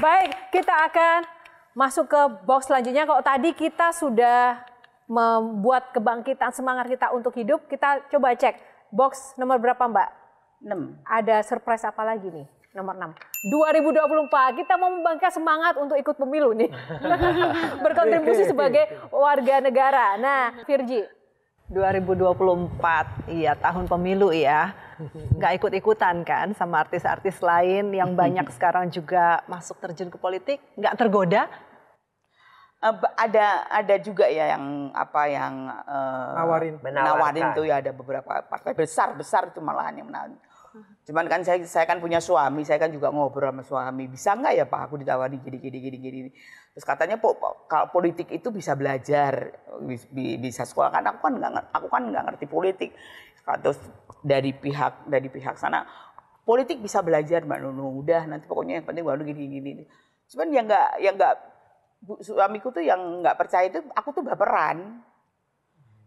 Baik, kita akan masuk ke box selanjutnya. Kalau tadi kita sudah membuat kebangkitan semangat kita untuk hidup, kita coba cek box nomor berapa Mbak? 6. Ada surprise apa lagi nih? Nomor 6. 2024 kita mau membangkitkan semangat untuk ikut pemilu nih. Berkontribusi sebagai warga negara. Nah, Virji. 2024, iya tahun pemilu ya nggak ikut-ikutan kan sama artis-artis lain yang banyak sekarang juga masuk terjun ke politik, nggak tergoda? Uh, ada ada juga ya yang apa yang uh, nawarin nawarin tuh ya ada beberapa partai besar besar itu malahan yang menawarin. Cuman kan saya saya kan punya suami, saya kan juga ngobrol sama suami, bisa nggak ya Pak aku ditawari gini gini gini gini. Terus katanya po, kalau politik itu bisa belajar, bisa sekolah kan aku kan nggak aku kan nggak ngerti politik. Terus dari pihak dari pihak sana politik bisa belajar mbak Nunu udah nanti pokoknya yang penting baru gini gini cuman yang nggak yang nggak suamiku tuh yang nggak percaya itu aku tuh baperan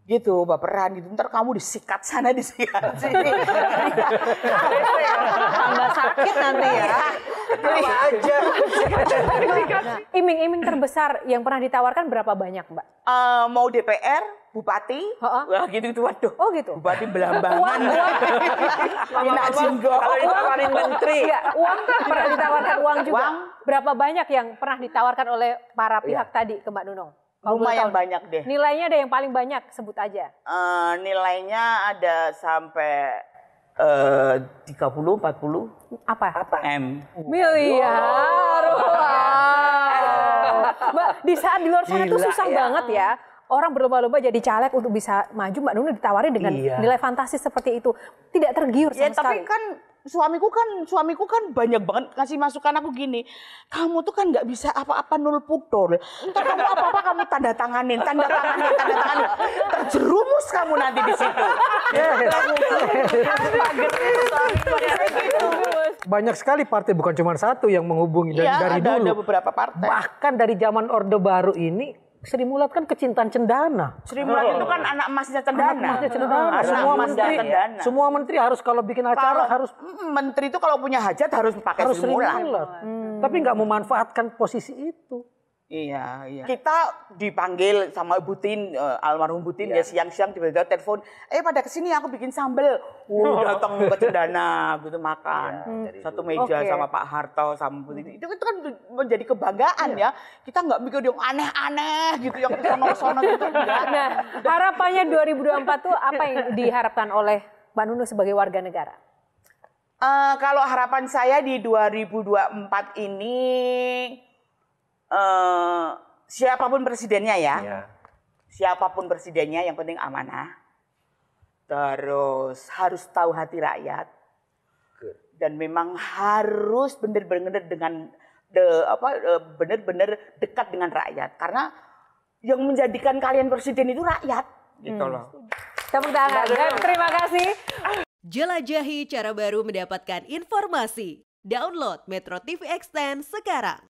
gitu baperan gitu ntar kamu disikat sana disikat sini tambah sakit nanti ya iya. Iya. aja iming-iming terbesar yang pernah ditawarkan berapa banyak mbak uh, mau DPR bupati, Heeh. wah gitu itu waduh. Oh gitu. Bupati Belambangan. Enak jinggo. Kalau ditawarin menteri. Ya, uang pernah iya. ditawarkan uang juga. Uang. Berapa banyak yang pernah ditawarkan oleh para iya. pihak ya. tadi ke Mbak Nunung? Kalau Lumayan banyak deh. Nilainya ada yang paling banyak, sebut aja. Eh, nilainya ada sampai eh, tiga puluh, empat puluh, Apa? Apa M. Miliar. Wow. Mbak, di saat di luar sana tuh susah ya. banget ya orang berlomba-lomba jadi caleg untuk bisa maju Mbak Nunu ditawarin dengan iya. nilai fantasi seperti itu tidak tergiur ya, sama ya, tapi sekali. kan suamiku kan suamiku kan banyak banget kasih masukan aku gini kamu tuh kan nggak bisa apa-apa nul putol Terus kamu apa-apa kamu tanda tanganin tanda tanganin tanda tanganin terjerumus kamu nanti di situ banyak sekali partai bukan cuma satu yang menghubungi dari, ya, dari ada, dulu ada beberapa partai bahkan dari zaman orde baru ini Sri Mulat kan kecintaan Cendana. Sri Mulat oh. itu kan anak emasnya Cendana. Anak emasnya Cendana. Anak semua menteri, Cendana. semua menteri harus kalau bikin acara kalau, harus mm, menteri itu kalau punya hajat harus pakai harus Sri Mulat. Mulat. Hmm. Tapi nggak memanfaatkan posisi itu. Iya, iya. Kita dipanggil sama Butin, uh, eh, almarhum Butin iya. ya siang-siang tiba-tiba telepon, eh pada kesini aku bikin sambel. Wuh, datang ke Cendana gitu makan. Iya, Satu meja okay. Gitu. sama Pak Harto sama Butin. Hmm. Itu, itu kan menjadi kebanggaan iya. ya. Kita nggak mikir yang aneh-aneh gitu yang kita sono gitu. Nah, harapannya 2024 tuh apa yang diharapkan oleh Mbak Nunu sebagai warga negara? Uh, kalau harapan saya di 2024 ini Eh, siapapun presidennya ya, ya. Siapapun presidennya yang penting amanah. Terus harus tahu hati rakyat. Dan memang harus benar-benar dengan de, apa benar-benar dekat dengan rakyat karena yang menjadikan kalian presiden itu rakyat. Itulah. Hmm. tangan. Dan terima kasih. Jelajahi cara baru mendapatkan informasi. Download Metro TV Extend sekarang.